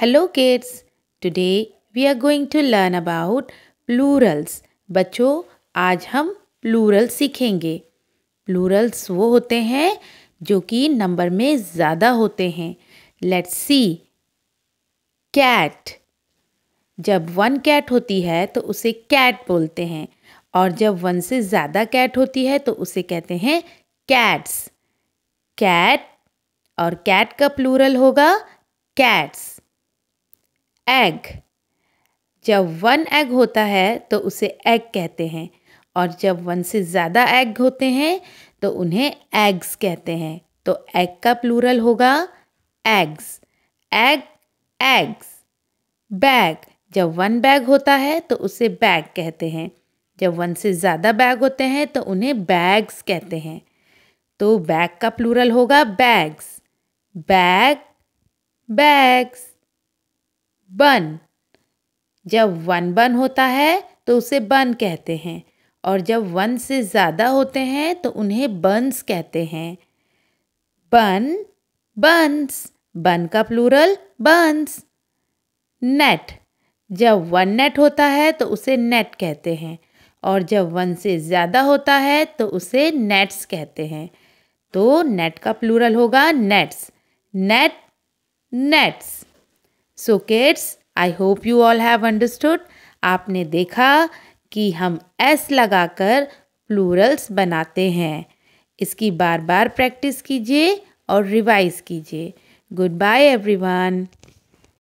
hello kids today we are going to learn about plurals बच्चों आज हम Plurals सीखेंगे प्लूरल्स वो होते हैं जो कि नंबर में ज़्यादा होते हैं लेट्स सी कैट जब वन कैट होती है तो उसे कैट बोलते हैं और जब वन से ज़्यादा कैट होती है तो उसे कहते हैं कैट्स कैट और कैट का प्लूरल होगा कैट्स एग जब वन एग होता है तो उसे एग कहते हैं और जब वन से ज़्यादा एग होते हैं तो उन्हें एग्स कहते हैं तो एग का प्लूरल होगा एग्स एग एग्स बैग जब वन बैग होता है तो उसे बैग कहते हैं जब वन से ज़्यादा बैग होते हैं तो उन्हें बैग्स कहते हैं तो बैग का प्लूरल होगा बैग्स बैग बैग्स बन जब वन बन होता है तो उसे बन कहते हैं और जब वन से ज़्यादा होते हैं तो उन्हें बंस कहते हैं बन बंस बन का प्लूरल बंस नेट जब वन नेट होता है तो उसे नेट कहते हैं और जब वन से ज़्यादा होता है तो उसे नेट्स कहते हैं तो नेट का प्लूरल होगा nets net nets so kids I hope you all have understood आपने देखा कि हम एस लगाकर प्लूरल्स बनाते हैं इसकी बार बार प्रैक्टिस कीजिए और रिवाइज कीजिए गुड बाय एवरीवन